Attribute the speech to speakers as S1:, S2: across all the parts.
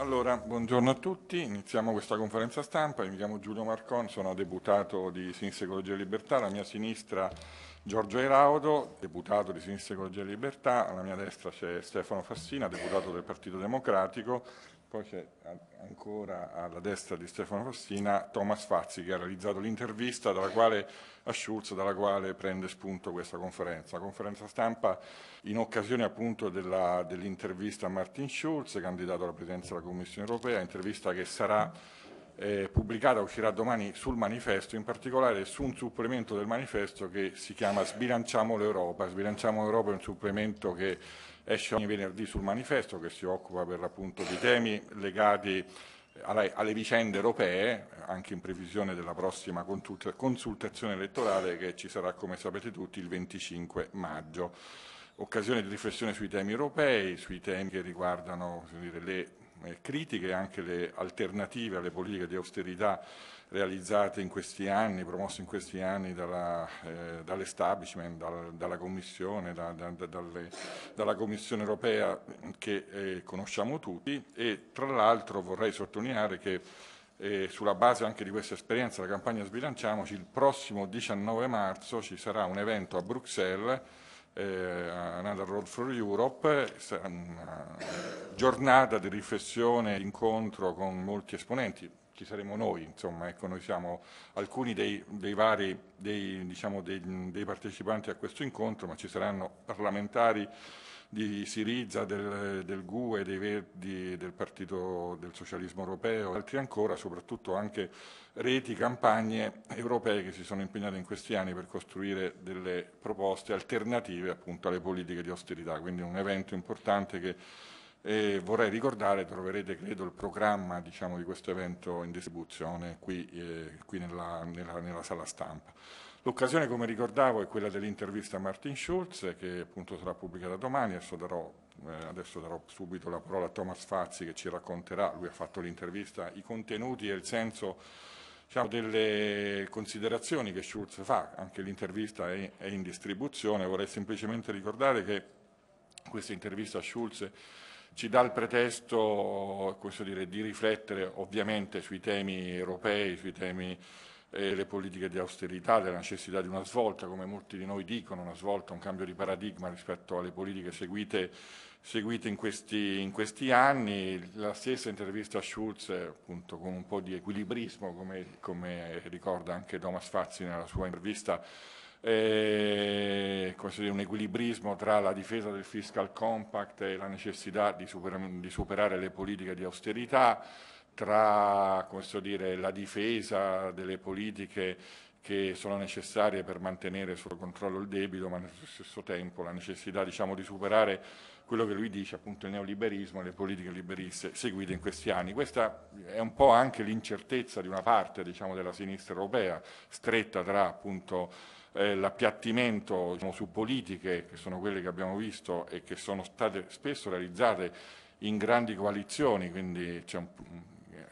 S1: Allora, buongiorno a tutti, iniziamo questa conferenza stampa, mi chiamo Giulio Marcon, sono deputato di Sinistra Ecologia e Libertà, alla mia sinistra Giorgio Eraudo, deputato di Sinistra Ecologia e Libertà, alla mia destra c'è Stefano Fassina, deputato del Partito Democratico poi c'è ancora alla destra di Stefano Fossina Thomas Fazzi che ha realizzato l'intervista a Schulz dalla quale prende spunto questa conferenza. conferenza stampa in occasione appunto dell'intervista a Martin Schulz, candidato alla presidenza della Commissione europea, intervista che sarà eh, pubblicata, uscirà domani sul manifesto, in particolare su un supplemento del manifesto che si chiama Sbilanciamo l'Europa. Sbilanciamo l'Europa è un supplemento che esce ogni venerdì sul manifesto che si occupa per l'appunto di temi legati alle, alle vicende europee, anche in previsione della prossima consultazione elettorale che ci sarà, come sapete tutti, il 25 maggio. Occasione di riflessione sui temi europei, sui temi che riguardano dire, le eh, critiche e anche le alternative alle politiche di austerità realizzate in questi anni, promosse in questi anni dalla, eh, dall'establishment, dal, dalla, Commissione, da, da, dalle, dalla Commissione europea che eh, conosciamo tutti e tra l'altro vorrei sottolineare che eh, sulla base anche di questa esperienza, la campagna Sbilanciamoci, il prossimo 19 marzo ci sarà un evento a Bruxelles eh, Another Road for Europe, una giornata di riflessione e incontro con molti esponenti, ci saremo noi, insomma, ecco, noi siamo alcuni dei, dei vari, dei, diciamo, dei, dei partecipanti a questo incontro, ma ci saranno parlamentari di Siriza, del, del, GUE, dei Verdi, del Partito del Socialismo Europeo, altri ancora, soprattutto anche reti, campagne europee che si sono impegnate in questi anni per costruire delle proposte alternative appunto alle politiche di austerità, quindi un evento importante che e vorrei ricordare, troverete credo il programma diciamo, di questo evento in distribuzione qui, eh, qui nella, nella, nella, sala stampa. L'occasione, come ricordavo, è quella dell'intervista a Martin Schulz, che appunto sarà pubblicata domani, adesso darò, eh, adesso darò, subito la parola a Thomas Fazzi che ci racconterà, lui ha fatto l'intervista, i contenuti e il senso diciamo, delle considerazioni che Schulz fa, anche l'intervista è, è in distribuzione, vorrei semplicemente ricordare che questa intervista a Schulz ci dà il pretesto dire, di riflettere ovviamente sui temi europei, sui temi eh, politiche di austerità, della necessità di una svolta, come molti di noi dicono, una svolta, un cambio di paradigma rispetto alle politiche seguite, seguite in, questi, in, questi, anni. La stessa intervista a Schulz, appunto con un po' di equilibrismo, come, come ricorda anche Thomas Fazzi nella sua intervista, eh, un equilibrismo tra la difesa del fiscal compact e la necessità di, super, di superare le politiche di austerità, tra dire, la difesa delle politiche che sono necessarie per mantenere sotto controllo il debito, ma nello stesso tempo la necessità diciamo, di superare quello che lui dice, appunto il neoliberismo e le politiche liberiste seguite in questi anni. Questa è un po' anche l'incertezza di una parte diciamo, della sinistra europea, stretta tra appunto eh, l'appiattimento diciamo, su politiche che sono quelle che abbiamo visto e che sono state spesso realizzate in grandi coalizioni, quindi c'è un,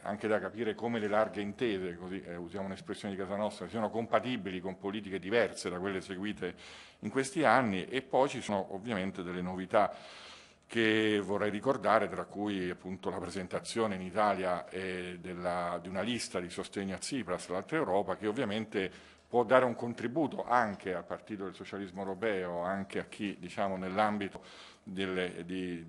S1: anche da capire come le larghe intese, così eh, usiamo un'espressione di casa nostra, siano compatibili con politiche diverse da quelle seguite in questi anni e poi ci sono ovviamente delle novità che vorrei ricordare, tra cui appunto la presentazione in Italia eh, della, di una lista di sostegno a Tsipras, l'altra Europa, che ovviamente può dare un contributo anche al Partito del Socialismo Europeo, anche a chi diciamo, nell'ambito delle, di,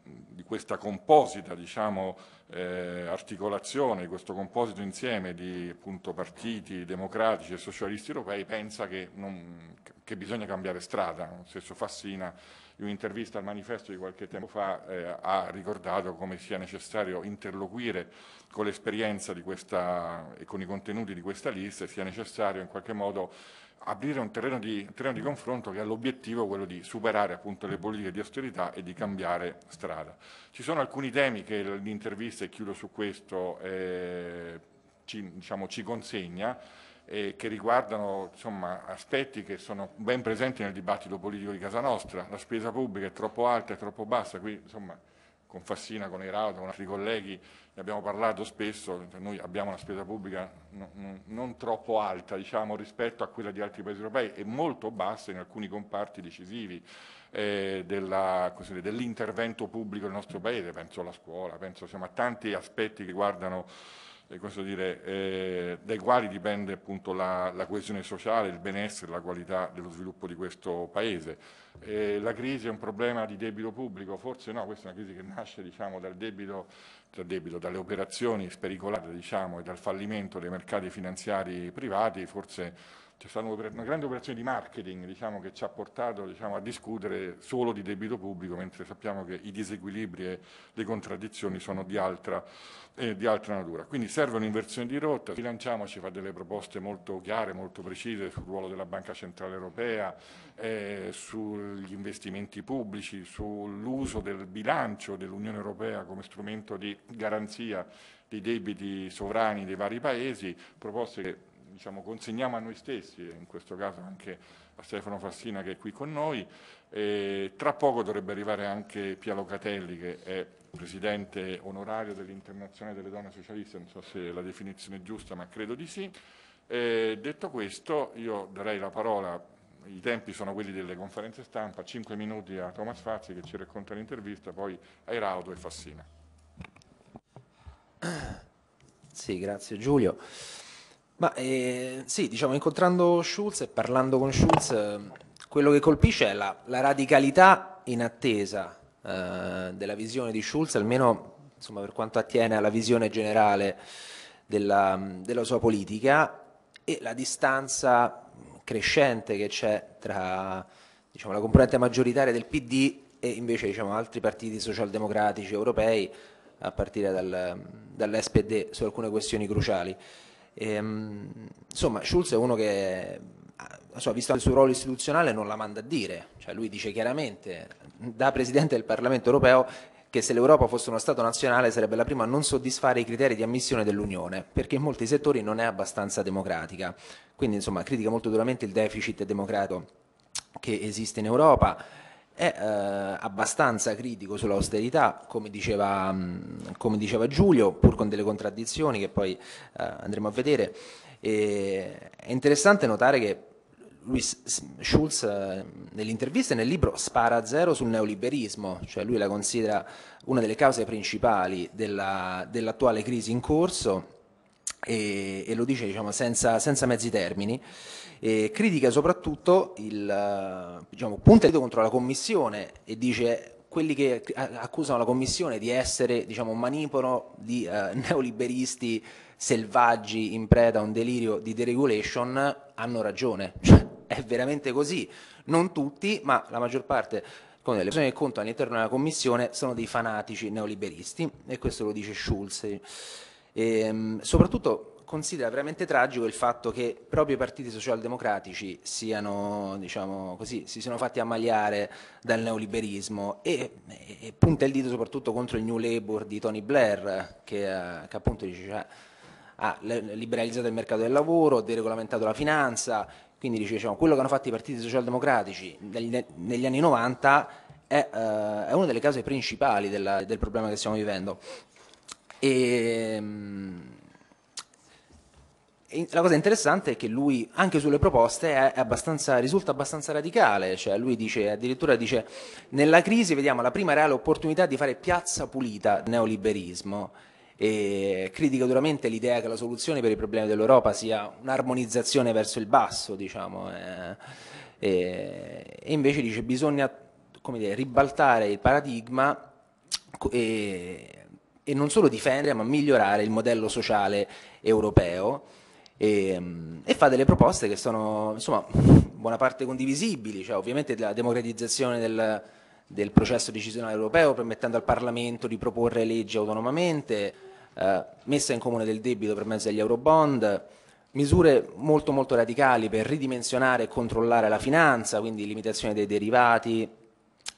S1: di questa composita diciamo, eh, articolazione, questo composito insieme di appunto, partiti democratici e socialisti europei pensa che, non, che bisogna cambiare strada. Lo stesso Fassina in un'intervista al manifesto di qualche tempo fa eh, ha ricordato come sia necessario interloquire con l'esperienza di questa e con i contenuti di questa lista e sia necessario in qualche modo aprire un terreno di, un terreno di confronto che ha l'obiettivo quello di superare appunto le politiche di austerità e di cambiare strada. Ci sono alcuni temi che l'intervista, e chiudo su questo, eh, ci, diciamo, ci consegna, eh, che riguardano insomma, aspetti che sono ben presenti nel dibattito politico di casa nostra. La spesa pubblica è troppo alta, è troppo bassa, qui insomma, con Fassina, con Erauto, con altri colleghi ne abbiamo parlato spesso, noi abbiamo una spesa pubblica non, non, troppo alta diciamo, rispetto a quella di altri paesi europei e molto bassa in alcuni comparti decisivi eh, dell'intervento pubblico nel nostro paese, penso alla scuola, penso insomma, a tanti aspetti che riguardano eh, dire, eh, dai quali dipende appunto la, la, coesione sociale, il benessere, la qualità dello sviluppo di questo Paese. Eh, la crisi è un problema di debito pubblico, forse no, questa è una crisi che nasce diciamo, dal debito, dal debito dalle operazioni spericolate diciamo, e dal fallimento dei mercati finanziari privati, forse c'è stata una grande operazione di marketing diciamo, che ci ha portato diciamo, a discutere solo di debito pubblico, mentre sappiamo che i disequilibri e le contraddizioni sono di altra, eh, di altra natura. Quindi serve un'inversione di rotta, bilanciamoci, fa delle proposte molto chiare, molto precise sul ruolo della Banca Centrale Europea, eh, sugli investimenti pubblici, sull'uso del bilancio dell'Unione Europea come strumento di garanzia dei debiti sovrani dei vari paesi, proposte che diciamo, consegniamo a noi stessi, in questo caso anche a Stefano Fassina che è qui con noi. E tra poco dovrebbe arrivare anche Pia Locatelli che è presidente onorario dell'Internazionale delle Donne Socialiste, non so se è la definizione è giusta ma credo di sì. E detto questo io darei la parola i tempi sono quelli delle conferenze stampa, 5 minuti a Thomas Fazzi che ci racconta l'intervista, poi a Eraudo e Fassina.
S2: Sì, grazie Giulio. Ma eh, sì, diciamo, incontrando Schulz e parlando con Schulz, eh, quello che colpisce è la, la radicalità in attesa eh, della visione di Schulz, almeno insomma, per quanto attiene alla visione generale della, della sua politica, e la distanza crescente che c'è tra diciamo, la componente maggioritaria del PD e invece diciamo, altri partiti socialdemocratici europei, a partire dal, dall'SPD su alcune questioni cruciali. E, ehm, insomma, Schulz è uno che, visto il suo ruolo istituzionale, non la manda a dire. Cioè, lui dice chiaramente, da Presidente del Parlamento europeo, che se l'Europa fosse uno Stato nazionale sarebbe la prima a non soddisfare i criteri di ammissione dell'Unione, perché in molti settori non è abbastanza democratica. Quindi, insomma, critica molto duramente il deficit democratico che esiste in Europa è eh, abbastanza critico sull'austerità, come diceva, mm, come diceva, Giulio, pur con delle contraddizioni che poi eh, andremo a vedere. E, è interessante notare che lui, Schulz eh, nell'intervista e nel libro spara a zero sul neoliberismo, cioè lui la considera una delle cause principali della, dell'attuale crisi in corso e, e lo dice diciamo, senza, senza, mezzi termini, e critica soprattutto il diciamo, punta il dito contro la Commissione e dice quelli che accusano la Commissione di essere diciamo, un manipolo di eh, neoliberisti selvaggi in preda a un delirio di deregulation hanno ragione, cioè, è veramente così, non tutti ma la maggior parte come le persone che contano all'interno della Commissione sono dei fanatici neoliberisti e questo lo dice Schulz. E, ehm, soprattutto considera veramente tragico il fatto che proprio i partiti socialdemocratici siano, diciamo così, si siano fatti ammaliare dal neoliberismo e, e, punta il dito soprattutto contro il New Labour di Tony Blair che, eh, che appunto dice cioè, ha liberalizzato il mercato del lavoro, ha deregolamentato la finanza, quindi dice diciamo, quello che hanno fatto i partiti socialdemocratici negli, negli anni 90 è, eh, è, una delle cause principali della, del problema che stiamo vivendo. Ehm, e, la cosa interessante è che lui anche sulle proposte è abbastanza, risulta abbastanza radicale, cioè lui dice, addirittura dice nella crisi vediamo la prima reale opportunità di fare piazza pulita neoliberismo e critica duramente l'idea che la soluzione per i problemi dell'Europa sia un'armonizzazione verso il basso, diciamo, eh, eh, e, invece dice bisogna dire, ribaltare il paradigma e e non solo difendere ma migliorare il modello sociale europeo e, ehm, e, fa delle proposte che sono insomma buona parte condivisibili, cioè ovviamente la democratizzazione del, del processo decisionale europeo permettendo al Parlamento di proporre leggi autonomamente, eh, messa in comune del debito per mezzo degli eurobond, misure molto molto radicali per ridimensionare e controllare la finanza, quindi limitazione dei derivati,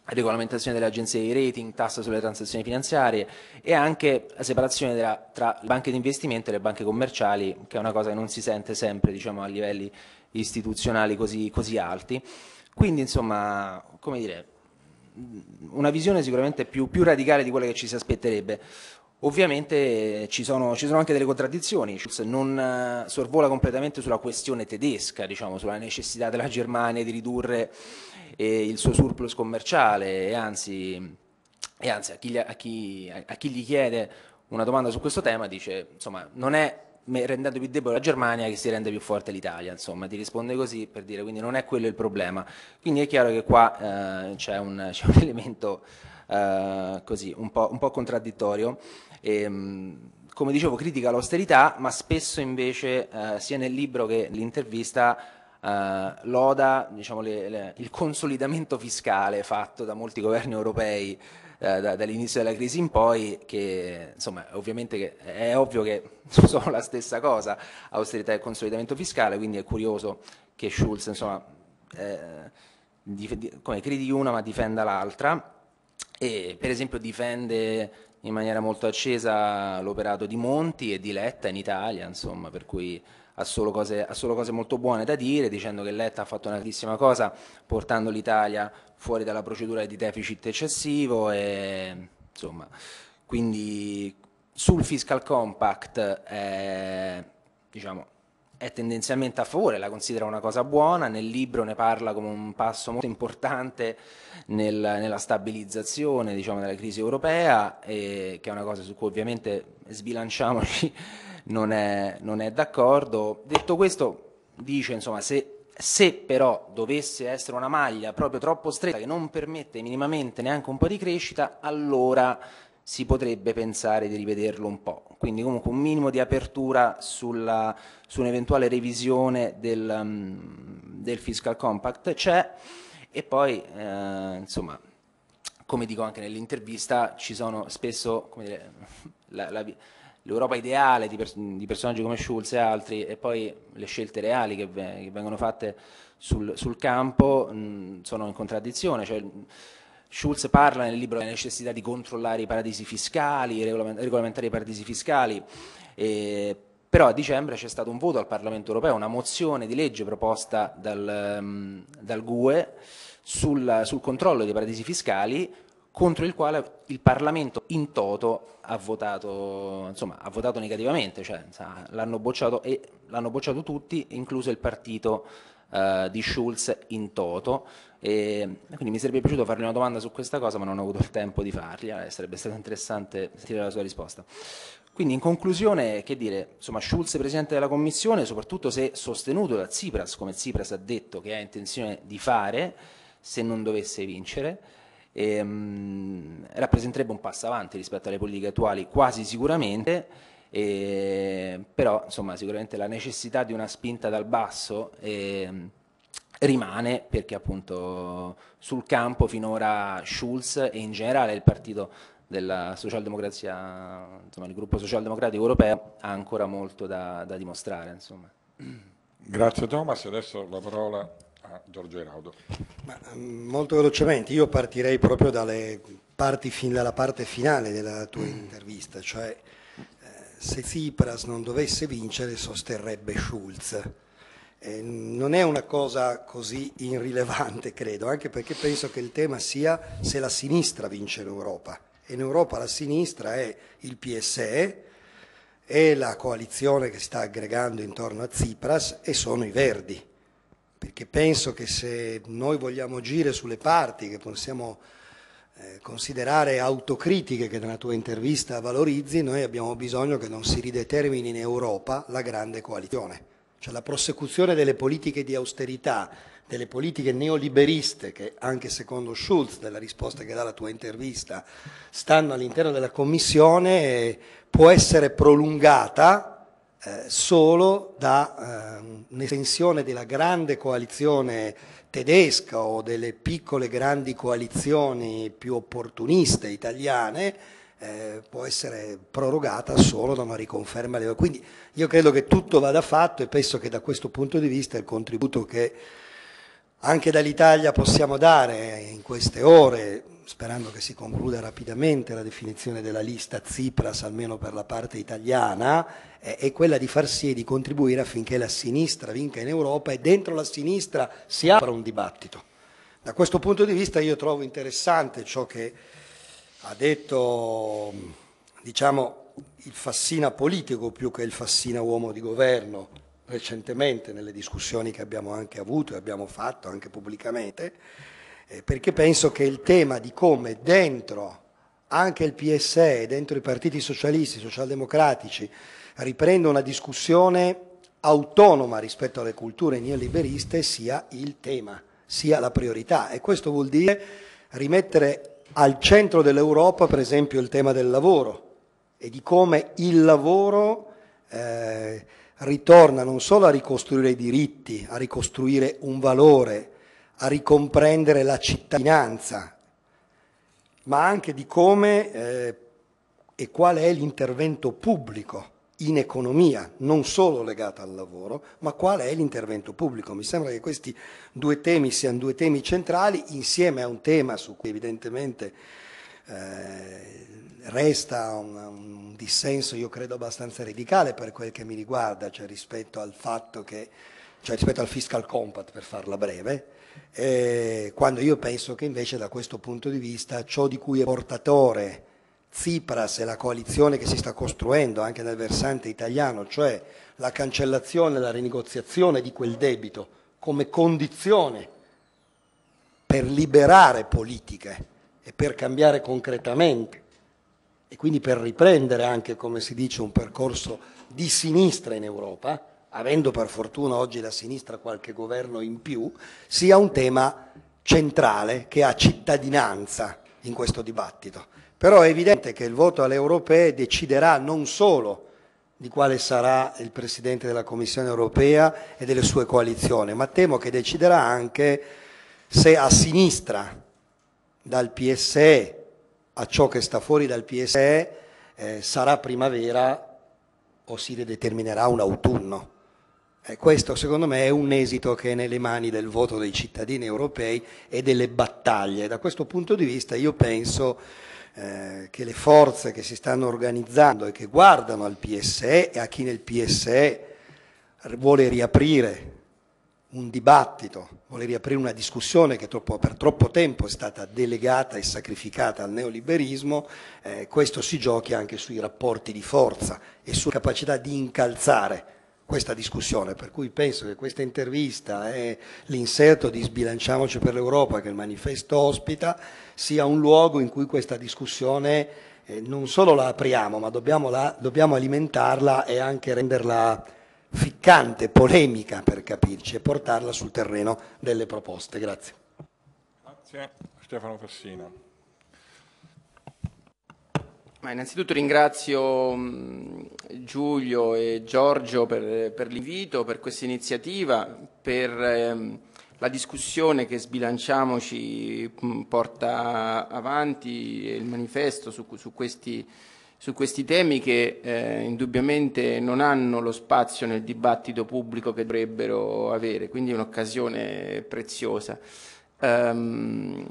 S2: regolamentazione delle agenzie di rating, tassa sulle transazioni finanziarie e anche la separazione della, tra le banche di investimento e le banche commerciali, che è una cosa che non si sente sempre diciamo, a livelli istituzionali così, così alti. Quindi, insomma, come dire, una visione sicuramente più, più radicale di quella che ci si aspetterebbe. Ovviamente ci sono, ci sono, anche delle contraddizioni, Schulz non sorvola completamente sulla questione tedesca, diciamo, sulla necessità della Germania di ridurre eh, il suo surplus commerciale e anzi, e anzi a, chi, a, chi, a, chi, gli chiede una domanda su questo tema dice insomma non è rendendo più debole la Germania che si rende più forte l'Italia, insomma ti risponde così per dire quindi non è quello il problema. Quindi è chiaro che qua eh, c'è, un, c'è, un, elemento eh, così un po', un po contraddittorio. E, ehm, come dicevo, critica l'austerità, ma spesso invece, eh, sia nel libro che nell'intervista, eh, loda diciamo, le, le, il consolidamento fiscale fatto da molti governi europei eh, da, dall'inizio della crisi in poi, che insomma, ovviamente che è ovvio che sono la stessa cosa, austerità e consolidamento fiscale, quindi è curioso che Schulz insomma, eh, dif- come critichi una ma difenda l'altra e per esempio difende in maniera molto accesa l'operato di Monti e di Letta in Italia, insomma, per cui ha solo, cose, ha solo cose molto buone da dire, dicendo che Letta ha fatto una grandissima cosa portando l'Italia fuori dalla procedura di deficit eccessivo e insomma, quindi sul fiscal compact è, eh, diciamo, è tendenzialmente a favore, la considera una cosa buona, nel libro ne parla come un passo molto importante nel, nella stabilizzazione diciamo, della crisi europea, e, che è una cosa su cui ovviamente sbilanciamoci non è, non è d'accordo. Detto questo, dice insomma se, se però dovesse essere una maglia proprio troppo stretta che non permette minimamente neanche un po' di crescita, allora si potrebbe pensare di rivederlo un po', quindi comunque un minimo di apertura sulla, su un'eventuale revisione del, um, del, fiscal compact c'è e poi eh, insomma come dico anche nell'intervista ci sono spesso dire, la, la, l'Europa ideale di, pers- di, personaggi come Schulz e altri e poi le scelte reali che, v- che vengono fatte sul, sul campo mh, sono in contraddizione. Cioè, Schulz parla nel libro della necessità di controllare i paradisi fiscali, regolament- regolamentare i paradisi fiscali, e, però a dicembre c'è stato un voto al Parlamento europeo, una mozione di legge proposta dal, mh, dal GUE sul, sul controllo dei paradisi fiscali contro il quale il Parlamento in toto ha votato, insomma, ha votato negativamente, cioè, l'hanno, bocciato e, l'hanno bocciato tutti, incluso il partito eh, di Schulz in toto. E, quindi mi sarebbe piaciuto fargli una domanda su questa cosa, ma non ho avuto il tempo di fargliela, eh, sarebbe stato interessante sentire la sua risposta. Quindi in conclusione, che dire, insomma, Schulz Presidente della Commissione, soprattutto se sostenuto da Tsipras, come Tsipras ha detto che ha intenzione di fare, se non dovesse vincere, e, ehm, rappresenterebbe un passo avanti rispetto alle politiche attuali, quasi sicuramente, e, però insomma, sicuramente la necessità di una spinta dal basso e, ehm, rimane perché appunto sul campo finora Schulz e in generale il partito della socialdemocrazia, insomma il gruppo socialdemocratico europeo ha ancora molto da, da dimostrare.
S1: Insomma. Grazie Thomas, adesso la parola a Giorgio Eraudo.
S3: Ma, ehm, molto velocemente, io partirei proprio parti, dalla parte finale della tua mm. intervista, cioè eh, se Tsipras non dovesse vincere sosterrebbe Schulz. Eh, non è una cosa così irrilevante, credo, anche perché penso che il tema sia se la sinistra vince l'Europa. E in Europa la sinistra è il PSE, è la coalizione che si sta aggregando intorno a Tsipras e sono i Verdi perché penso che se noi vogliamo agire sulle parti che possiamo eh, considerare autocritiche che nella tua intervista valorizzi, noi abbiamo bisogno che non si ridetermini in Europa la grande coalizione, cioè la prosecuzione delle politiche di austerità, delle politiche neoliberiste che anche secondo Schulz, della risposta che dà la tua intervista, stanno all'interno della Commissione, eh, può essere prolungata eh, solo da eh, un'estensione della grande coalizione tedesca o delle piccole grandi coalizioni più opportuniste italiane eh, può essere prorogata solo da una riconferma. Quindi io credo che tutto vada fatto e penso che da questo punto di vista il contributo che anche dall'Italia possiamo dare in queste ore, sperando che si concluda rapidamente la definizione della lista Tsipras, almeno per la parte italiana, eh, è quella di far sì e di contribuire affinché la sinistra vinca in Europa e dentro la sinistra si apra un dibattito. Da questo punto di vista io trovo interessante ciò che ha detto diciamo, il Fassina politico più che il Fassina uomo di governo recentemente nelle discussioni che abbiamo anche avuto e abbiamo fatto anche pubblicamente eh, perché penso che il tema di come dentro anche il PSE, dentro i partiti socialisti, socialdemocratici, riprenda una discussione autonoma rispetto alle culture neoliberiste sia il tema, sia la priorità. E questo vuol dire rimettere al centro dell'Europa, per esempio, il tema del lavoro e di come il lavoro eh, ritorna non solo a ricostruire i diritti, a ricostruire un valore, a ricomprendere la cittadinanza, ma anche di come eh, e qual è l'intervento pubblico in economia, non solo legata al lavoro, ma qual è l'intervento pubblico. Mi sembra che questi due temi siano due temi centrali insieme a un tema su cui evidentemente eh, resta un, un, dissenso, io credo, abbastanza radicale per quel che mi riguarda, cioè rispetto al fatto che, cioè rispetto al fiscal compact, per farla breve, eh, quando io penso che invece da questo punto di vista ciò di cui è portatore Tsipras e la coalizione che si sta costruendo anche nel versante italiano, cioè la cancellazione, la rinegoziazione di quel debito come condizione per liberare politiche e per cambiare concretamente e quindi per riprendere anche, come si dice, un percorso di sinistra in Europa, avendo per fortuna oggi la sinistra qualche governo in più, sia un tema centrale che ha cittadinanza in questo dibattito. Però è evidente che il voto alle europee deciderà non solo di quale sarà il Presidente della Commissione europea e delle sue coalizioni, ma temo che deciderà anche se a sinistra, dal PSE a ciò che sta fuori dal PSE, eh, sarà primavera o si determinerà un autunno. Eh, questo secondo me è un esito che è nelle mani del voto dei cittadini europei e delle battaglie. Da questo punto di vista io penso eh, che le forze che si stanno organizzando e che guardano al PSE e a chi nel PSE vuole riaprire un dibattito, vuole riaprire una discussione che troppo, per troppo tempo è stata delegata e sacrificata al neoliberismo, eh, questo si giochi anche sui rapporti di forza e sulla capacità di incalzare questa discussione, per cui penso che questa intervista e l'inserto di Sbilanciamoci per l'Europa che il manifesto ospita sia un luogo in cui questa discussione eh, non solo la apriamo, ma dobbiamo, la, dobbiamo alimentarla e anche renderla ficcante, polemica per capirci e portarla sul terreno delle proposte. Grazie.
S1: Grazie. Stefano Fassina.
S4: Ma innanzitutto ringrazio mm, Giulio e Giorgio per, per l'invito, per questa iniziativa, per ehm, la discussione che sbilanciamoci mm, porta avanti, e il manifesto su, su, questi, su questi, temi che eh, indubbiamente non hanno lo spazio nel dibattito pubblico che dovrebbero avere, quindi è un'occasione preziosa. Um,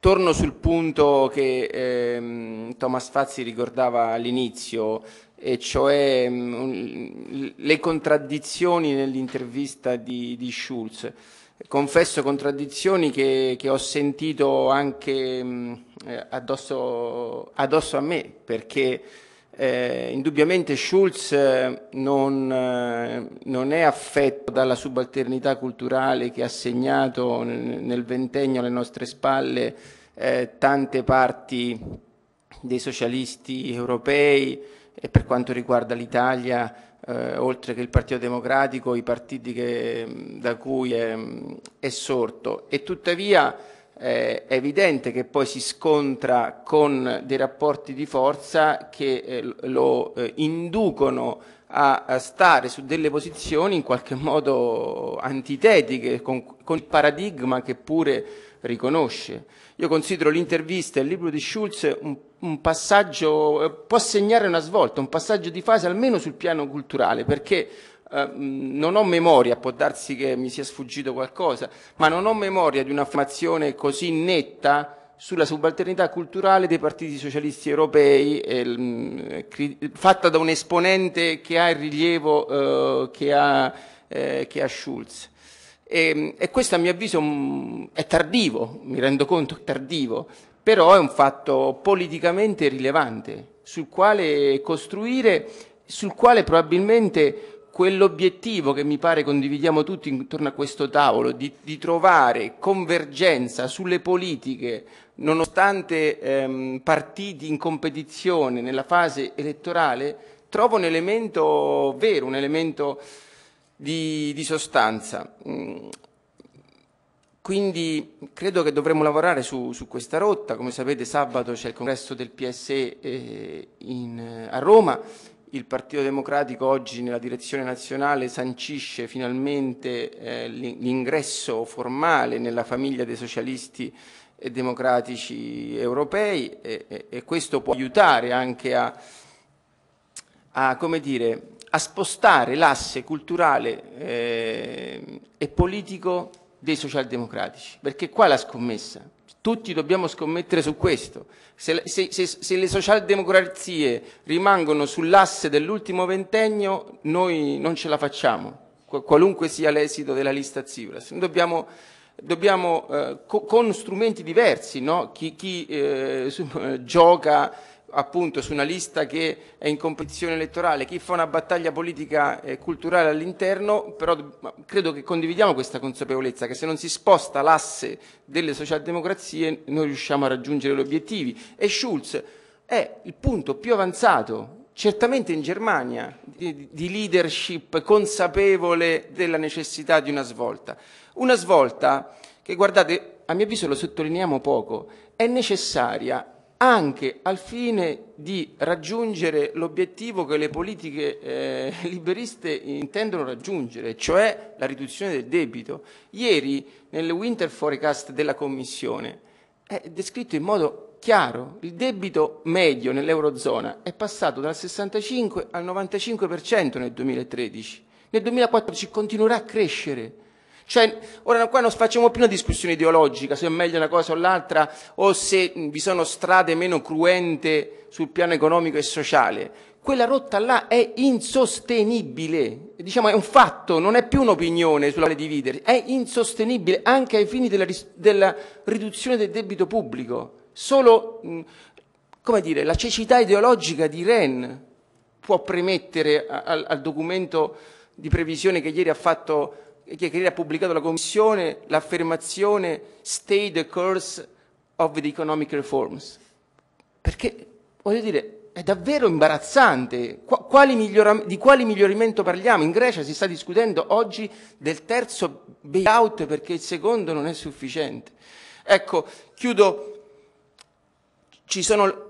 S4: Torno sul punto che ehm, Thomas Fazzi ricordava all'inizio, e cioè mh, mm, le contraddizioni nell'intervista di, di, Schulz. Confesso contraddizioni che, che ho sentito anche mh, mm, eh, addosso, addosso, a me, perché eh, indubbiamente Schulz eh, non, eh, non, è affetto dalla subalternità culturale che ha segnato nel ventennio alle nostre spalle eh, tante parti dei socialisti europei e per quanto riguarda l'Italia, eh, oltre che il Partito Democratico, i partiti che, da cui è, è sorto. E tuttavia eh, è evidente che poi si scontra con dei rapporti di forza che eh, lo eh, inducono a, a, stare su delle posizioni in qualche modo antitetiche con, con il paradigma che pure riconosce. Io considero l'intervista e il libro di Schulz un, un passaggio, eh, può segnare una svolta, un passaggio di fase almeno sul piano culturale, perché eh, mm, non ho memoria, può darsi che mi sia sfuggito qualcosa, ma non ho memoria di un'affermazione così netta sulla subalternità culturale dei partiti socialisti europei eh, fatta da un esponente che ha il rilievo eh, che, ha, eh, che, ha, Schulz. E, mm, e, questo a mio avviso è tardivo, mi rendo conto che è tardivo, però è un fatto politicamente rilevante sul quale costruire, sul quale probabilmente quell'obiettivo che mi pare condividiamo tutti intorno a questo tavolo, di, di trovare convergenza sulle politiche, nonostante ehm, partiti in competizione nella fase elettorale, trova un elemento vero, un elemento di, di sostanza. Mm. Quindi credo che dovremmo lavorare su, su, questa rotta, come sapete sabato c'è il congresso del PSE eh, in, a Roma il Partito Democratico oggi nella direzione nazionale sancisce finalmente eh, l'ingresso formale nella famiglia dei socialisti e democratici europei e, e, e questo può aiutare anche a, a, dire, a spostare l'asse culturale eh, e politico dei socialdemocratici, perché qua è la scommessa. Tutti dobbiamo scommettere su questo. Se, se, se, se le socialdemocrazie rimangono sull'asse dell'ultimo ventennio, noi non ce la facciamo, qualunque sia l'esito della lista Tsipras. Dobbiamo dobbiamo eh, co con strumenti diversi, no? chi, chi eh, gioca appunto su una lista che è in competizione elettorale, chi fa una battaglia politica e culturale all'interno, però credo che condividiamo questa consapevolezza che se non si sposta l'asse delle socialdemocrazie non riusciamo a raggiungere gli obiettivi e Schulz è il punto più avanzato certamente in Germania di leadership consapevole della necessità di una svolta, una svolta che guardate a mio avviso lo sottolineiamo poco, è necessaria anche al fine di raggiungere l'obiettivo che le politiche eh, liberiste intendono raggiungere, cioè la riduzione del debito. Ieri nel winter forecast della Commissione è descritto in modo chiaro il debito medio nell'Eurozona è passato dal 65 al 95% nel 2013. Nel 2014 continuerà a crescere. Cioè, ora qua non facciamo più una discussione ideologica, se è meglio una cosa o l'altra, o se mm, vi sono strade meno cruente sul piano economico e sociale. Quella rotta là è insostenibile, diciamo è un fatto, non è più un'opinione sulla quale dividersi, è insostenibile anche ai fini della, della riduzione del debito pubblico. Solo, mm, come dire, la cecità ideologica di Ren può premettere al, al documento di previsione che ieri ha fatto che ha pubblicato la Commissione, l'affermazione Stay the course of the economic reforms. Perché, voglio dire, è davvero imbarazzante. Quali migliora, di quale miglioramento parliamo? In Grecia si sta discutendo oggi del terzo bailout perché il secondo non è sufficiente. Ecco, chiudo. Ci sono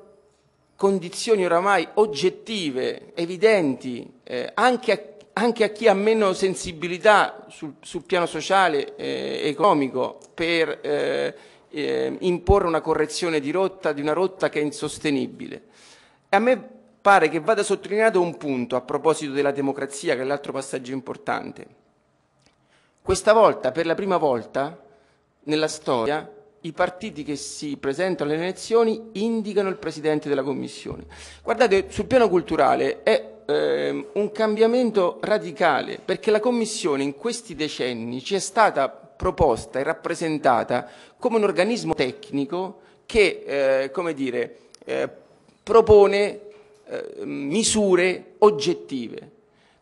S4: condizioni oramai oggettive, evidenti, eh, anche a anche a chi ha meno sensibilità sul, sul piano sociale e eh, economico per eh, eh, imporre una correzione di rotta, di una rotta che è insostenibile. E a me pare che vada sottolineato un punto a proposito della democrazia, che è l'altro passaggio importante. Questa volta, per la prima volta nella storia, i partiti che si presentano alle elezioni indicano il presidente della commissione. Guardate, sul piano culturale è ehm, un cambiamento radicale perché la commissione in questi decenni ci è stata proposta e rappresentata come un organismo tecnico che, eh, come dire, eh, propone eh, misure oggettive,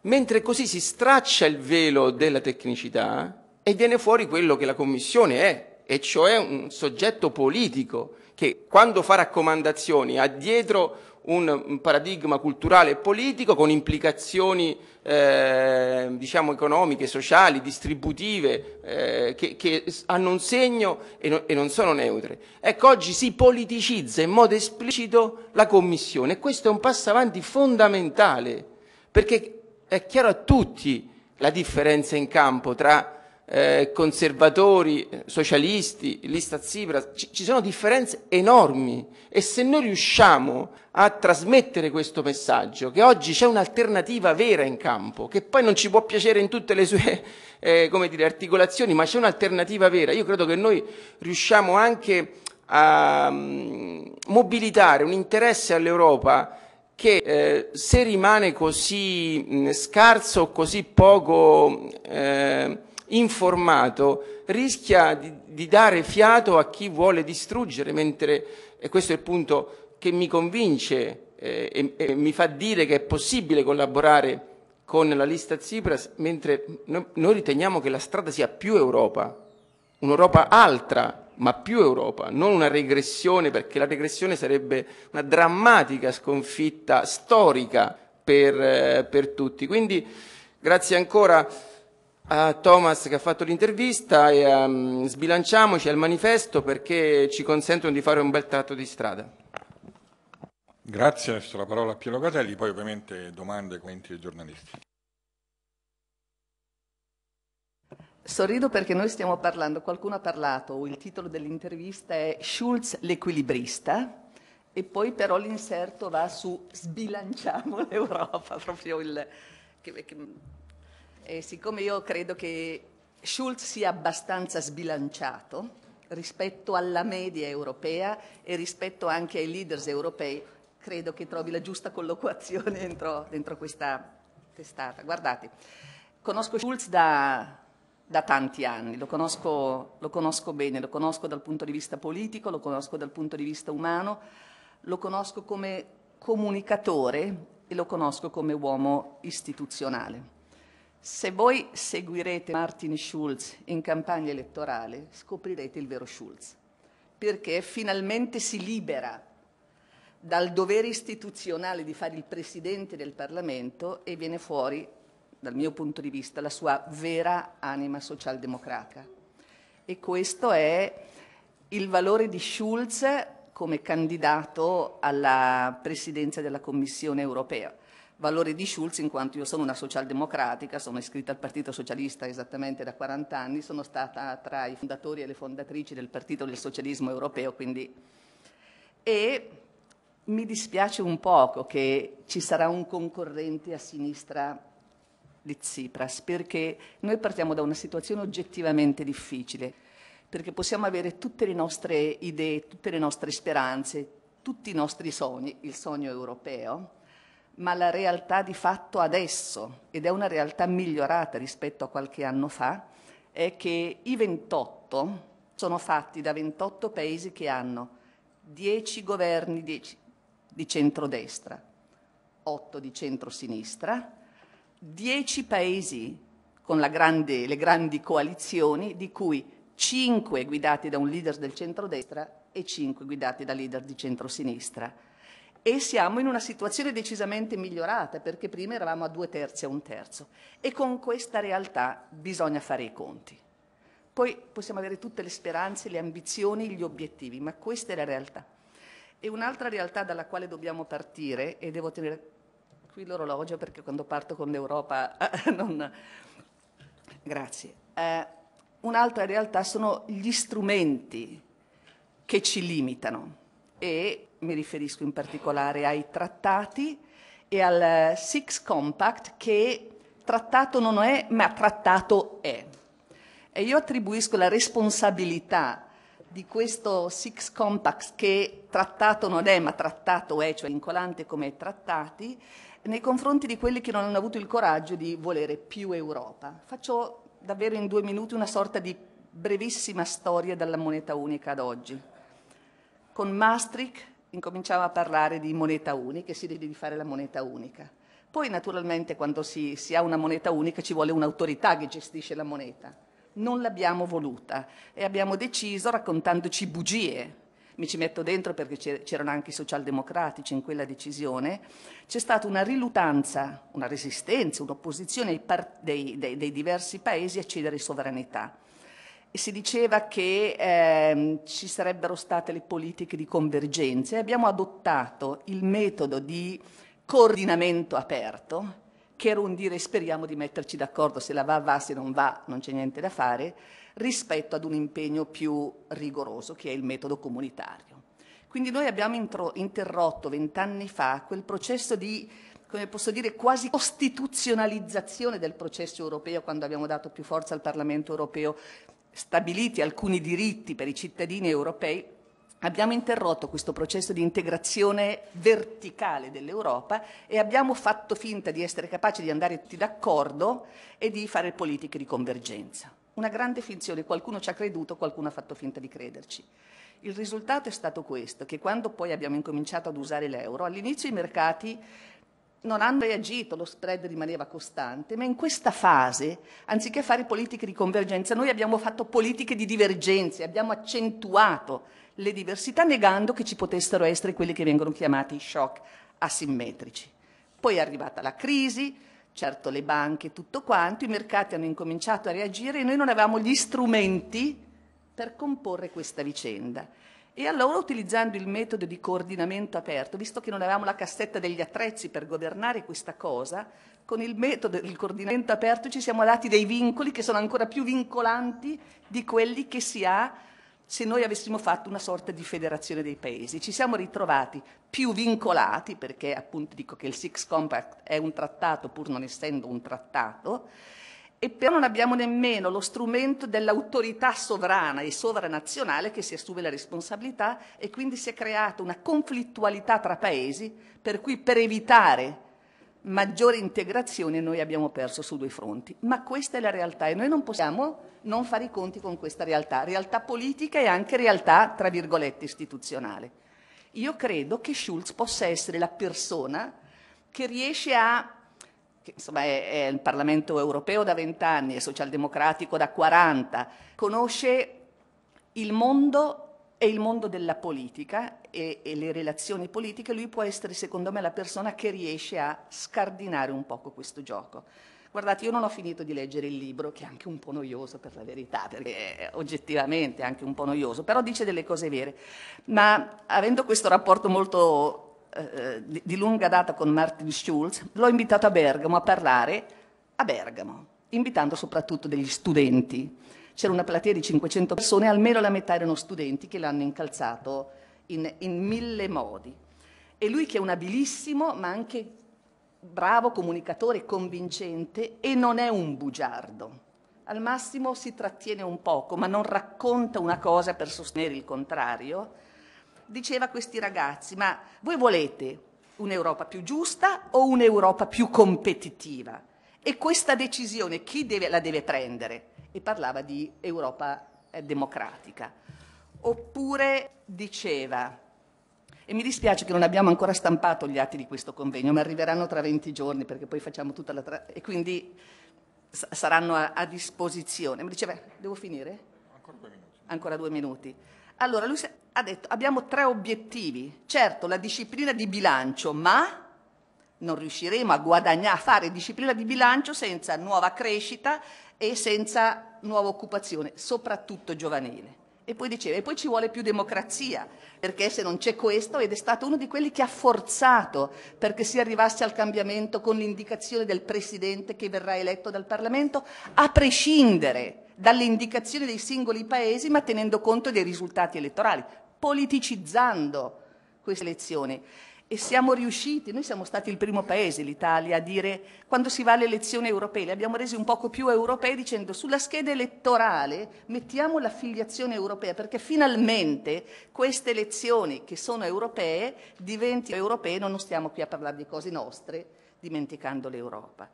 S4: mentre così si straccia il velo della tecnicità e viene fuori quello che la commissione è, e cioè un soggetto politico che quando fa raccomandazioni ha dietro un paradigma culturale e politico con implicazioni eh, diciamo economiche, sociali, distributive eh, che, che, hanno un segno e, no, e, non sono neutre. Ecco, oggi si politicizza in modo esplicito la Commissione e questo è un passo avanti fondamentale perché è chiaro a tutti la differenza in campo tra eh, conservatori, socialisti, lista Tsipras, ci, ci sono differenze enormi e se noi riusciamo a trasmettere questo messaggio, che oggi c'è un'alternativa vera in campo, che poi non ci può piacere in tutte le sue eh, come dire, articolazioni, ma c'è un'alternativa vera, io credo che noi riusciamo anche a mm, mobilitare un interesse all'Europa che eh, se rimane così mh, mm, scarso, così poco... Mm, eh, informato rischia di, di dare fiato a chi vuole distruggere, mentre, e questo è il punto che mi convince eh, e, e, mi fa dire che è possibile collaborare con la lista Tsipras, mentre noi, noi riteniamo che la strada sia più Europa, un'Europa altra, ma più Europa, non una regressione, perché la regressione sarebbe una drammatica sconfitta storica per, eh, per tutti. Quindi grazie ancora a Thomas che ha fatto l'intervista e um, sbilanciamoci al manifesto perché ci consentono di fare un bel tratto di strada.
S1: Grazie, adesso la parola a Piero Caselli, poi ovviamente domande, commenti dei giornalisti.
S5: Sorrido perché noi stiamo parlando, qualcuno ha parlato, il titolo dell'intervista è Schulz l'equilibrista e poi però l'inserto va su sbilanciamo l'Europa, proprio il... Che, che, e eh, siccome io credo che Schulz sia abbastanza sbilanciato rispetto alla media europea e rispetto anche ai leaders europei, credo che trovi la giusta colloquazione dentro, dentro, questa testata. Guardate, conosco Schulz da, da tanti anni, lo conosco, lo conosco bene, lo conosco dal punto di vista politico, lo conosco dal punto di vista umano, lo conosco come comunicatore e lo conosco come uomo istituzionale. Se voi seguirete Martin Schulz in campagna elettorale, scoprirete il vero Schulz, perché finalmente si libera dal dovere istituzionale di fare il Presidente del Parlamento e viene fuori, dal mio punto di vista, la sua vera anima socialdemocratica. E questo è il valore di Schulz come candidato alla Presidenza della Commissione europea valori di Schulz in quanto io sono una socialdemocratica, sono iscritta al Partito Socialista esattamente da 40 anni, sono stata tra i fondatori e le fondatrici del Partito del Socialismo Europeo, quindi... E mi dispiace un poco che ci sarà un concorrente a sinistra di Tsipras, perché noi partiamo da una situazione oggettivamente difficile, perché possiamo avere tutte le nostre idee, tutte le nostre speranze, tutti i nostri sogni, il sogno europeo, ma la realtà di fatto adesso, ed è una realtà migliorata rispetto a qualche anno fa, è che i 28 sono fatti da 28 paesi che hanno 10 governi di, di centrodestra, 8 di centrosinistra, 10 paesi con grande, le grandi coalizioni, di cui 5 guidati da un leader del centrodestra e 5 guidati da leader di centrosinistra e siamo in una situazione decisamente migliorata perché prima eravamo a due terzi a un terzo e con questa realtà bisogna fare i conti. Poi possiamo avere tutte le speranze, le ambizioni, gli obiettivi, ma questa è la realtà. E un'altra realtà dalla quale dobbiamo partire, e devo tenere qui l'orologio perché quando parto con l'Europa non... Grazie. Eh, un'altra realtà sono gli strumenti che ci limitano e mi riferisco in particolare ai trattati e al eh, Six Compact che trattato non è, ma trattato è. E io attribuisco la responsabilità di questo Six Compact che trattato non è, ma trattato è, cioè vincolante come trattati, nei confronti di quelli che non hanno avuto il coraggio di volere più Europa. Faccio davvero in due minuti una sorta di brevissima storia dalla moneta unica ad oggi. Con Maastricht incominciamo a parlare di moneta unica e si deve fare la moneta unica. Poi naturalmente quando si, si ha una moneta unica ci vuole un'autorità che gestisce la moneta. Non l'abbiamo voluta e abbiamo deciso raccontandoci bugie, mi ci metto dentro perché c'erano anche i socialdemocratici in quella decisione, c'è stata una riluttanza, una resistenza, un'opposizione dei, dei, dei diversi paesi a cedere sovranità e si diceva che eh, ci sarebbero state le politiche di convergenza e abbiamo adottato il metodo di coordinamento aperto, che era un dire speriamo di metterci d'accordo se la va va, se non va non c'è niente da fare, rispetto ad un impegno più rigoroso che è il metodo comunitario. Quindi noi abbiamo intro, interrotto vent'anni fa quel processo di, come posso dire, quasi costituzionalizzazione del processo europeo quando abbiamo dato più forza al Parlamento europeo, stabiliti alcuni diritti per i cittadini europei, abbiamo interrotto questo processo di integrazione verticale dell'Europa e abbiamo fatto finta di essere capaci di andare tutti d'accordo e di fare politiche di convergenza. Una grande finzione, qualcuno ci ha creduto, qualcuno ha fatto finta di crederci. Il risultato è stato questo, che quando poi abbiamo incominciato ad usare l'euro, all'inizio i mercati non hanno reagito, lo spread rimaneva costante, ma in questa fase, anziché fare politiche di convergenza, noi abbiamo fatto politiche di divergenze, abbiamo accentuato le diversità negando che ci potessero essere quelli che vengono chiamati shock asimmetrici. Poi è arrivata la crisi, certo le banche, e tutto quanto, i mercati hanno incominciato a reagire e noi non avevamo gli strumenti per comporre questa vicenda. E allora utilizzando il metodo di coordinamento aperto, visto che non avevamo la cassetta degli attrezzi per governare questa cosa, con il metodo del coordinamento aperto ci siamo dati dei vincoli che sono ancora più vincolanti di quelli che si ha se noi avessimo fatto una sorta di federazione dei paesi. Ci siamo ritrovati più vincolati, perché appunto dico che il Six Compact è un trattato pur non essendo un trattato, e però non abbiamo nemmeno lo strumento dell'autorità sovrana e sovranazionale che si assume la responsabilità e quindi si è creata una conflittualità tra paesi per cui per evitare maggiore integrazione noi abbiamo perso su due fronti. Ma questa è la realtà e noi non possiamo non fare i conti con questa realtà, realtà politica e anche realtà, tra virgolette, istituzionale. Io credo che Schulz possa essere la persona che riesce a che insomma è, è il Parlamento europeo da vent'anni, è socialdemocratico da 40, conosce il mondo e il mondo della politica e, e, le relazioni politiche, lui può essere secondo me la persona che riesce a scardinare un poco questo gioco. Guardate, io non ho finito di leggere il libro, che è anche un po' noioso per la verità, perché è oggettivamente anche un po' noioso, però dice delle cose vere. Ma avendo questo rapporto molto eh, di, di lunga data con Martin Schulz, l'ho invitato a Bergamo a parlare a Bergamo, invitando soprattutto degli studenti. C'era una platea di 500 persone, almeno la metà erano studenti che l'hanno incalzato in, in mille modi. E lui che è un abilissimo, ma anche bravo comunicatore, convincente e non è un bugiardo. Al massimo si trattiene un poco, ma non racconta una cosa per sostenere il contrario diceva a questi ragazzi, ma voi volete un'Europa più giusta o un'Europa più competitiva? E questa decisione chi deve, la deve prendere? E parlava di Europa eh, democratica. Oppure diceva, e mi dispiace che non abbiamo ancora stampato gli atti di questo convegno, ma arriveranno tra 20 giorni perché poi facciamo tutta la... Tra- e quindi saranno a, a disposizione. Mi diceva, devo finire? Ancora due minuti. Ancora due minuti. Allora, lui ha detto, abbiamo tre obiettivi. Certo, la disciplina di bilancio, ma non riusciremo a guadagnare, a fare disciplina di bilancio senza nuova crescita e senza nuova occupazione, soprattutto giovanile. E poi diceva, e poi ci vuole più democrazia, perché se non c'è questo, ed è stato uno di quelli che ha forzato perché si arrivasse al cambiamento con l'indicazione del Presidente che verrà eletto dal Parlamento, a prescindere dalle indicazioni dei singoli paesi, ma tenendo conto dei risultati elettorali, politicizzando queste elezioni. E siamo riusciti, noi siamo stati il primo paese, l'Italia, a dire quando si va alle elezioni europee, le abbiamo rese un poco più europee dicendo sulla scheda elettorale mettiamo l'affiliazione europea, perché finalmente queste elezioni che sono europee diventino europee, non stiamo qui a parlare di cose nostre, dimenticando l'Europa.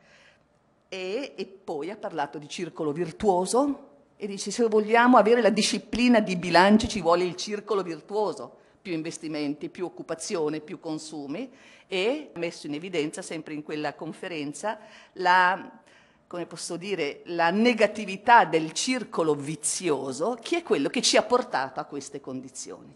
S5: E, e poi ha parlato di circolo virtuoso e dice se vogliamo avere la disciplina di bilancio ci vuole il circolo virtuoso più investimenti, più occupazione, più consumi e ha messo in evidenza sempre in quella conferenza la, dire, la negatività del circolo vizioso che è quello che ci ha portato a queste condizioni.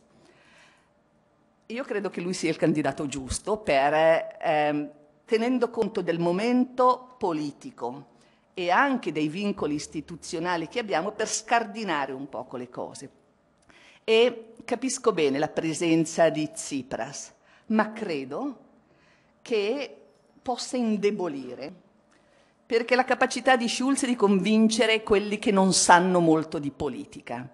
S5: Io credo che lui sia il candidato giusto per ehm, tenendo conto del momento politico e anche dei vincoli istituzionali che abbiamo per scardinare un poco le cose. E capisco bene la presenza di Tsipras, ma credo che possa indebolire, perché la capacità di Schulz è di convincere quelli che non sanno molto di politica.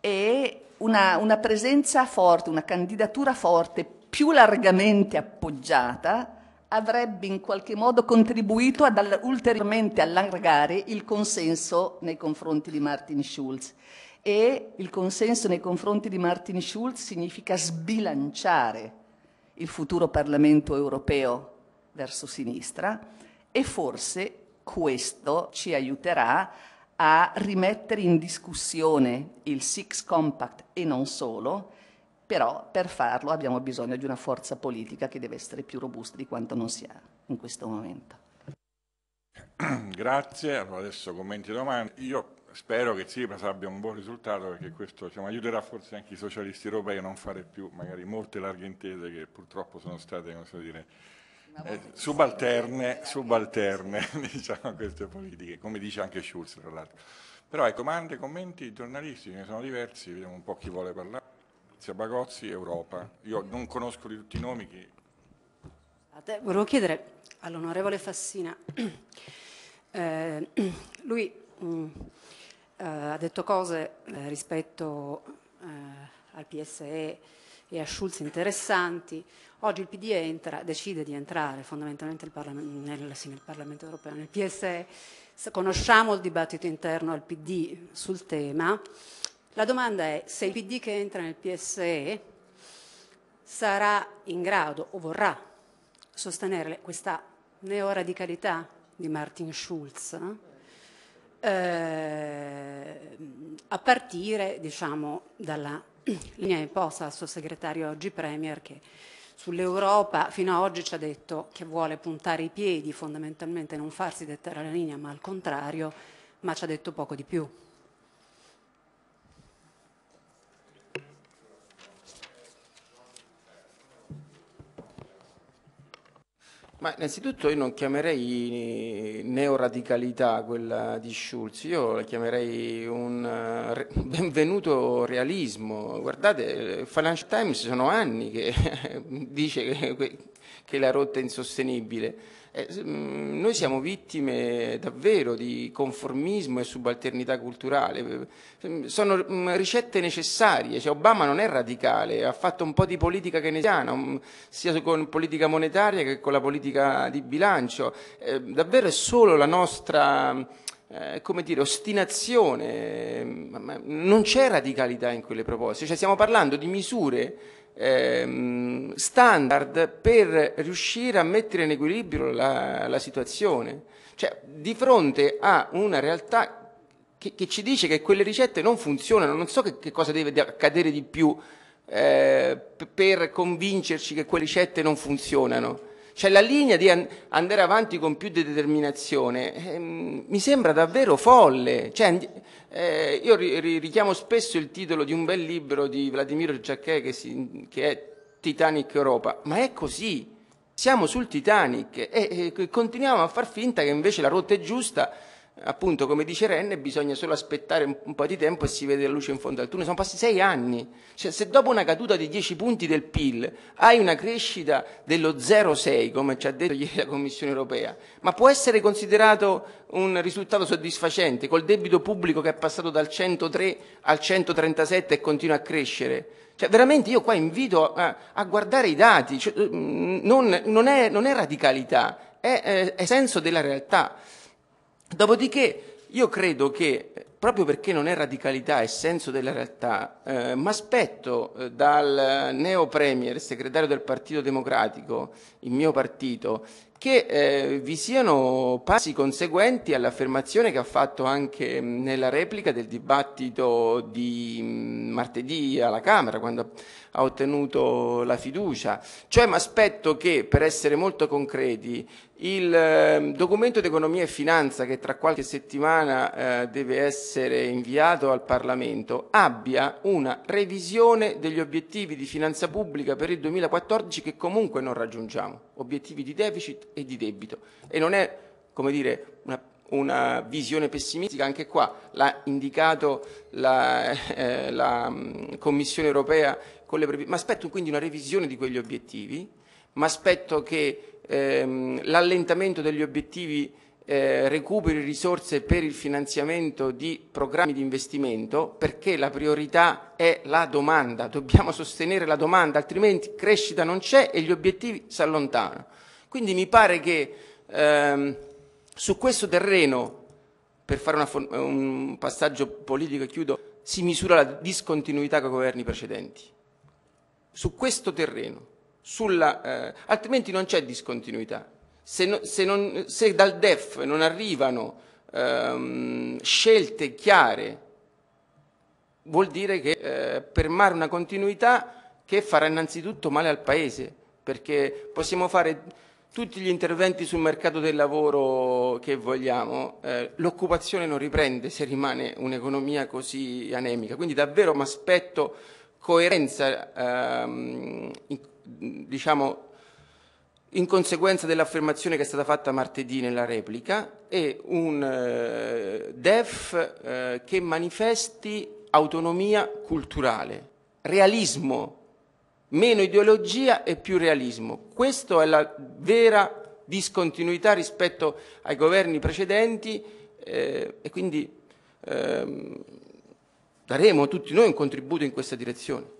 S5: E una, una presenza forte, una candidatura forte, più largamente appoggiata, avrebbe in qualche modo contribuito ad ulteriormente allargare il consenso nei confronti di Martin Schulz. E il consenso nei confronti di Martin Schulz significa sbilanciare il futuro Parlamento europeo verso sinistra e forse questo ci aiuterà a rimettere in discussione il Six Compact e non solo, però per farlo abbiamo bisogno di una forza politica che deve essere più robusta di quanto non sia in questo momento.
S1: Grazie, allora adesso commenti e domande. Io spero che Tsipras abbia un buon risultato perché questo diciamo, aiuterà forse anche i socialisti europei a non fare più magari molte larghe intese che purtroppo sono state, dire, eh, subalterne, subalterne diciamo, a queste politiche, come dice anche Schulz tra l'altro. Però ecco, mande, commenti, giornalisti, ce ne sono diversi, vediamo un po' chi vuole parlare. Zia Bagozzi, Europa. Io non conosco di tutti i nomi che...
S6: Volevo chiedere all'onorevole Fassina, eh, lui mh, mm, eh, ha detto cose eh, rispetto eh, al PSE e a Schulz interessanti, oggi il PD entra, decide di entrare fondamentalmente nel, sì, nel Parlamento europeo, nel PSE, conosciamo il dibattito interno al PD sul tema, la domanda è se il PD che entra nel PSE sarà in grado o vorrà sostenere questa neoradicalità di Martin Schulz eh, a partire diciamo, dalla linea imposta dal suo segretario oggi Premier che sull'Europa fino ad oggi ci ha detto che vuole puntare i piedi fondamentalmente non farsi dettare la linea ma al contrario ma ci ha detto poco di più.
S4: Ma innanzitutto io non chiamerei neoradicalità quella di Schulz, io la chiamerei un eh, benvenuto realismo. Guardate, il eh, Financial Times sono anni che dice che la rotta è insostenibile. Eh, mm, noi siamo vittime davvero di conformismo e subalternità culturale. Eh, mm, sono mm, ricette necessarie, cioè, Obama non è radicale, ha fatto un po' di politica keynesiana, sia con politica monetaria che con la politica di bilancio. Eh, davvero è solo la nostra... Eh, come dire, ostinazione, non c'è radicalità in quelle proposte, cioè stiamo parlando di misure ehm, standard per riuscire a mettere in equilibrio la, la situazione. Cioè, di fronte a una realtà che, che, ci dice che quelle ricette non funzionano, non so che, che cosa deve accadere di più eh, per convincerci che quelle ricette non funzionano cioè la linea di an andare avanti con più determinazione ehm, mi sembra davvero folle. Cioè, eh, io ri richiamo spesso il titolo di un bel libro di Vladimir Giacchè che, si, che è Titanic Europa, ma è così. Siamo sul Titanic e, e continuiamo a far finta che invece la rotta è giusta appunto, come dice Renne, bisogna solo aspettare un, un po' di tempo e si vede la luce in fondo al tunnel. Sono passati sei anni. Cioè, se dopo una caduta di 10 punti del PIL hai una crescita dello 0,6, come ci ha detto ieri la Commissione europea, ma può essere considerato un risultato soddisfacente col debito pubblico che è passato dal 103 al 137 e continua a crescere? Cioè, veramente io qua invito a, a guardare i dati, cioè, mm, non, non, è, non, è, radicalità, è, eh, è senso della realtà. Dopodiché io credo che proprio perché non è radicalità, è senso della realtà, eh, mi aspetto eh, dal neo premier, segretario del Partito Democratico, il mio partito, che eh, vi siano passi conseguenti all'affermazione che ha fatto anche mm, nella replica del dibattito di mm, martedì alla Camera, quando ha ottenuto la fiducia. Cioè mi aspetto che, per essere molto concreti, il eh, documento economia e finanza che tra qualche settimana eh, deve essere essere inviato al Parlamento abbia una revisione degli obiettivi di finanza pubblica per il 2014 che comunque non raggiungiamo, obiettivi di deficit e di debito. E non è, come dire, una, una visione pessimistica, anche qua l'ha indicato la, eh, la mm, Commissione europea con le previsioni. Ma aspetto quindi una revisione di quegli obiettivi, ma aspetto che ehm, l'allentamento degli obiettivi eh, recuperi risorse per il finanziamento di programmi di investimento perché la priorità è la domanda, dobbiamo sostenere la domanda, altrimenti crescita non c'è e gli obiettivi si allontanano. Quindi mi pare che ehm, su questo terreno, per fare una, un passaggio politico e chiudo, si misura la discontinuità con i governi precedenti. Su questo terreno, sulla, eh, altrimenti non c'è discontinuità se, no, se, non, se dal DEF non arrivano ehm, scelte chiare, vuol dire che eh, permare una continuità che farà innanzitutto male al Paese, perché possiamo fare tutti gli interventi sul mercato del lavoro che vogliamo, eh, l'occupazione non riprende se rimane un'economia così anemica. Quindi davvero mi aspetto coerenza ehm, diciamo, in conseguenza dell'affermazione che è stata fatta martedì nella replica, è un eh, DEF eh, che manifesti autonomia culturale, realismo, meno ideologia e più realismo. Questa è la vera discontinuità rispetto ai governi precedenti eh, e quindi ehm, daremo tutti noi un contributo in questa direzione.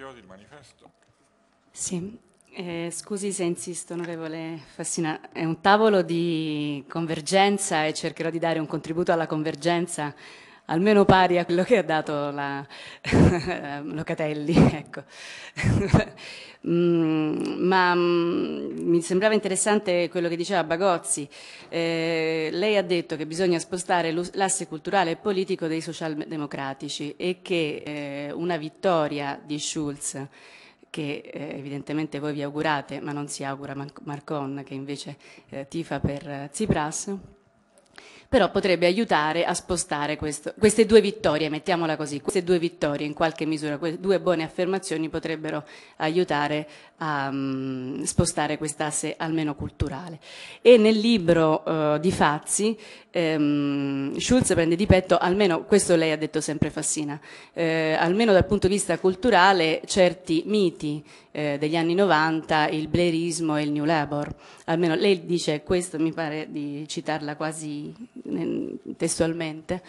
S1: Preziosi, il manifesto.
S7: Sì, eh, scusi se insisto, onorevole Fassina, è un tavolo di convergenza e cercherò di dare un contributo alla convergenza almeno pari a quello che ha dato la Locatelli. Ecco. Mm, ma mm, mi sembrava interessante quello che diceva Bagozzi. Eh, lei ha detto che bisogna spostare l'asse culturale e politico dei socialdemocratici e che eh, una vittoria di Schulz che eh, evidentemente voi vi augurate, ma non si augura Marcon, che invece eh, tifa per eh, Tsipras, però potrebbe aiutare a spostare questo, queste due vittorie, mettiamola così, queste due vittorie in qualche misura, queste due buone affermazioni potrebbero aiutare a um, spostare quest'asse almeno culturale. E nel libro uh, di Fazzi, um, Schulz prende di petto, almeno questo lei ha detto sempre Fassina, eh, almeno dal punto di vista culturale certi miti eh, degli anni 90, il blairismo e il New Labour, almeno lei dice questo, mi pare di citarla quasi testualmente,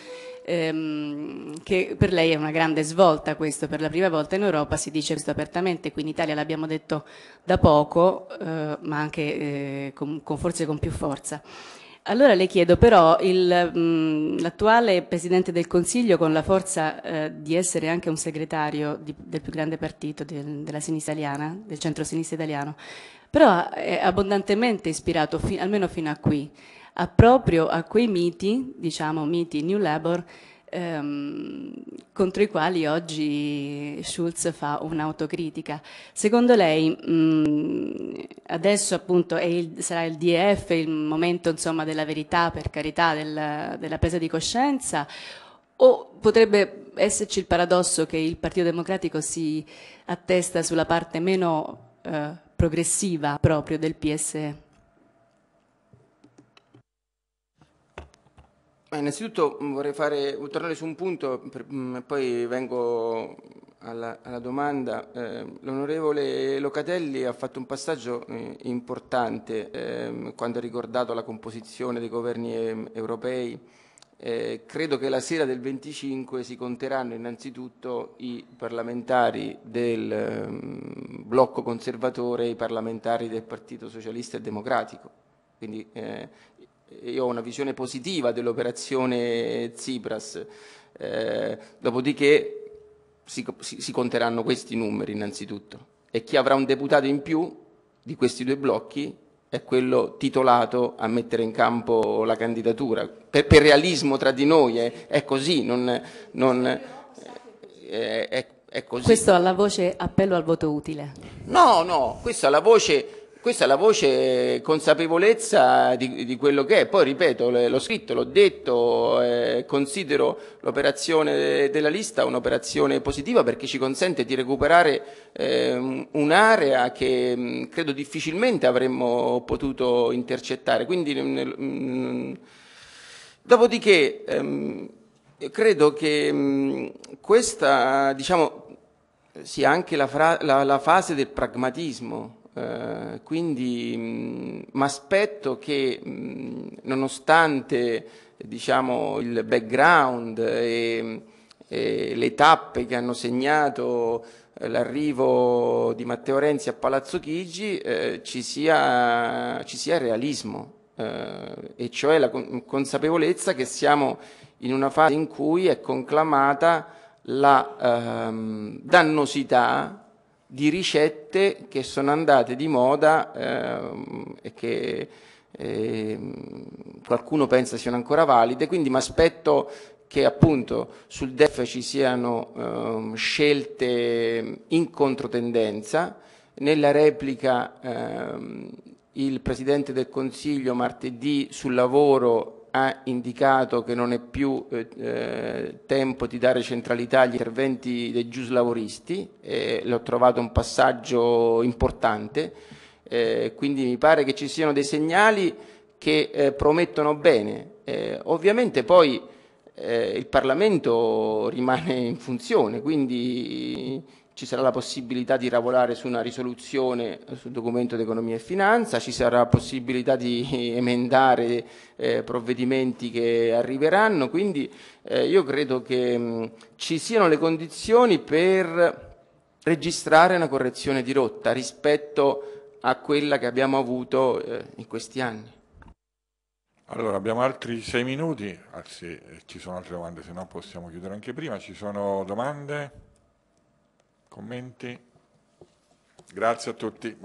S7: ehm, che per lei è una grande svolta questo, per la prima volta in Europa si dice questo apertamente, qui in Italia l'abbiamo detto da poco, eh, ma anche eh, con, con, forse con più forza. Allora le chiedo però, mm, l'attuale Presidente del Consiglio con la forza eh, di essere anche un segretario di, del più grande partito del, della sinistra italiana, del centro-sinistra italiano, però è abbondantemente ispirato fi, almeno fino a qui a proprio a quei miti, diciamo miti New Labour, ehm, contro i quali oggi Schulz fa un'autocritica. Secondo lei mh, mm, adesso appunto il, sarà il DF il momento insomma, della verità, per carità, del, della presa di coscienza? O potrebbe esserci il paradosso che il Partito Democratico si attesta sulla parte meno eh, progressiva proprio del PS
S4: innanzitutto mm, vorrei fare, tornare su un punto, per, mm, poi vengo alla, alla domanda. Eh, l'onorevole Locatelli ha fatto un passaggio eh, importante eh, quando ha ricordato la composizione dei governi ehm, europei. Eh, credo che la sera del 25 si conteranno innanzitutto i parlamentari del ehm, blocco conservatore e i parlamentari del Partito Socialista e Democratico. Quindi eh, io ho una visione positiva dell'operazione Tsipras, eh, dopodiché si, si, si, conteranno questi numeri innanzitutto e chi avrà un deputato in più di questi due blocchi è quello titolato a mettere in campo la candidatura. Per, per realismo tra di noi è, è così, non, non, è, è, così. Questo
S7: alla voce appello al voto utile.
S4: No, no, questo alla voce questa è la voce consapevolezza di, di quello che è, poi ripeto, l'ho scritto, l'ho detto, eh, considero l'operazione della lista un'operazione positiva perché ci consente di recuperare eh, un'area che mh, mm, credo difficilmente avremmo potuto intercettare. Quindi, mh, mm, mh, mm, dopodiché, ehm, credo che questa diciamo, sia anche la, la, la fase del pragmatismo eh, quindi mi aspetto che mh, nonostante diciamo, il background e, e, le tappe che hanno segnato eh, l'arrivo di Matteo Renzi a Palazzo Chigi eh, ci, sia, ci, sia, realismo eh, e cioè la consapevolezza che siamo in una fase in cui è conclamata la ehm, dannosità di ricette che sono andate di moda ehm, e che ehm, qualcuno pensa siano ancora valide, quindi mi aspetto che appunto sul DEF ci siano ehm, scelte in controtendenza. Nella replica ehm, il Presidente del Consiglio martedì sul lavoro ha indicato che non è più eh, eh, tempo di dare centralità agli interventi dei giuslavoristi, eh, l'ho trovato un passaggio importante, eh, quindi mi pare che ci siano dei segnali che eh, promettono bene. Eh, ovviamente poi eh, il Parlamento rimane in funzione, quindi ci sarà la possibilità di lavorare su una risoluzione sul documento di economia e finanza, ci sarà la possibilità di emendare eh, provvedimenti che arriveranno, quindi eh, io credo che mh, mm, ci siano le condizioni per registrare una correzione di rotta rispetto a quella che abbiamo
S1: avuto eh, in questi anni. Allora, abbiamo altri sei minuti, anzi ah, ci sono altre domande, se no possiamo chiudere anche prima. Ci sono domande? Commenti? Grazie a tutti.